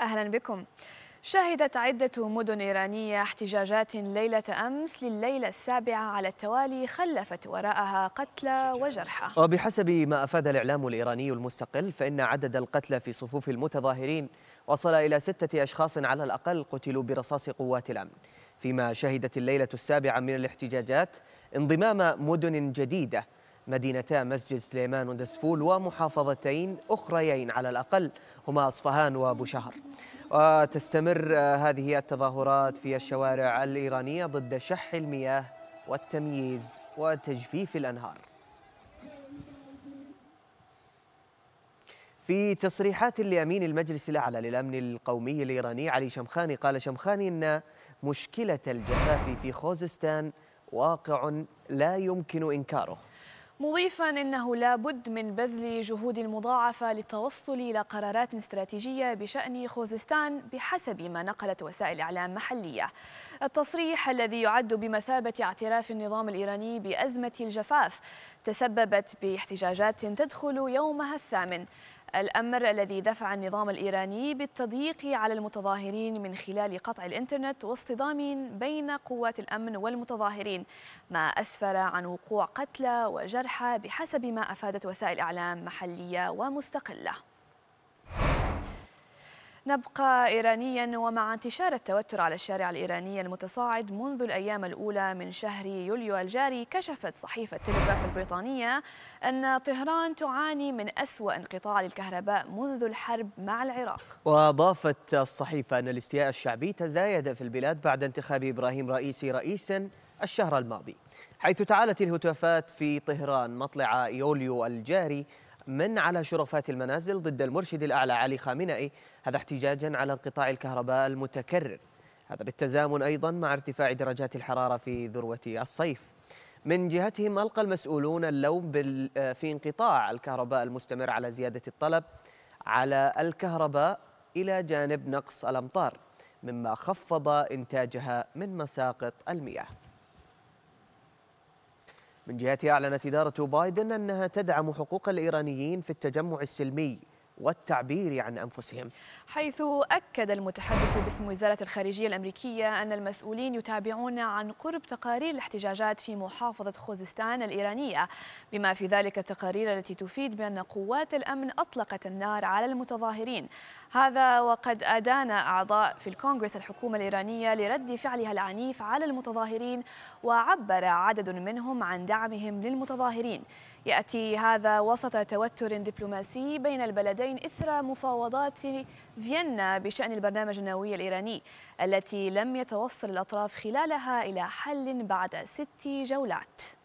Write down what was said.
أهلا بكم شهدت عدة مدن إيرانية احتجاجات ليلة أمس لليلة السابعة على التوالي خلفت وراءها قتلى وجرحى وبحسب ما أفاد الإعلام الإيراني المستقل فإن عدد القتلى في صفوف المتظاهرين وصل إلى ستة أشخاص على الأقل قتلوا برصاص قوات الأمن فيما شهدت الليلة السابعة من الاحتجاجات انضمام مدن جديدة مدينتا مسجد سليمان ودسفول ومحافظتين أخريين على الأقل هما أصفهان وأبو شهر وتستمر آه، هذه التظاهرات في الشوارع الإيرانية ضد شح المياه والتمييز وتجفيف الأنهار في تصريحات لأمين المجلس الأعلى للأمن القومي الإيراني علي شمخاني قال شمخاني أن مشكلة الجفاف في خوزستان واقع لا يمكن إنكاره مضيفا انه لا بد من بذل جهود مضاعفه للتوصل الى قرارات استراتيجيه بشان خوزستان بحسب ما نقلت وسائل اعلام محليه. التصريح الذي يعد بمثابه اعتراف النظام الايراني بازمه الجفاف تسببت باحتجاجات تدخل يومها الثامن. الأمر الذي دفع النظام الإيراني بالتضييق على المتظاهرين من خلال قطع الإنترنت واصطدام بين قوات الأمن والمتظاهرين ما أسفر عن وقوع قتلى وجرحى الجرحى بحسب ما أفادت وسائل إعلام محلية ومستقلة نبقى إيرانيا ومع انتشار التوتر على الشارع الإيراني المتصاعد منذ الأيام الأولى من شهر يوليو الجاري كشفت صحيفة تلغراف البريطانية أن طهران تعاني من أسوأ انقطاع للكهرباء منذ الحرب مع العراق وأضافت الصحيفة أن الاستياء الشعبي تزايد في البلاد بعد انتخاب إبراهيم رئيسي رئيسا الشهر الماضي حيث تعالت الهتافات في طهران مطلع يوليو الجاري من على شرفات المنازل ضد المرشد الأعلى علي خامنئي هذا احتجاجا على انقطاع الكهرباء المتكرر هذا بالتزامن أيضا مع ارتفاع درجات الحرارة في ذروة الصيف من جهتهم ألقى المسؤولون اللوم في انقطاع الكهرباء المستمر على زيادة الطلب على الكهرباء إلى جانب نقص الأمطار مما خفض إنتاجها من مساقط المياه من جهتها أعلنت إدارة بايدن أنها تدعم حقوق الإيرانيين في التجمع السلمي والتعبير عن أنفسهم حيث أكد المتحدث باسم وزارة الخارجية الأمريكية أن المسؤولين يتابعون عن قرب تقارير الاحتجاجات في محافظة خوزستان الإيرانية بما في ذلك التقارير التي تفيد بأن قوات الأمن أطلقت النار على المتظاهرين هذا وقد أدان أعضاء في الكونغرس الحكومة الإيرانية لرد فعلها العنيف على المتظاهرين وعبر عدد منهم عن دعمهم للمتظاهرين يأتي هذا وسط توتر دبلوماسي بين البلدين الأسبوعين إثر مفاوضات فيينا بشأن البرنامج النووي الإيراني التي لم يتوصل الأطراف خلالها إلى حل بعد ست جولات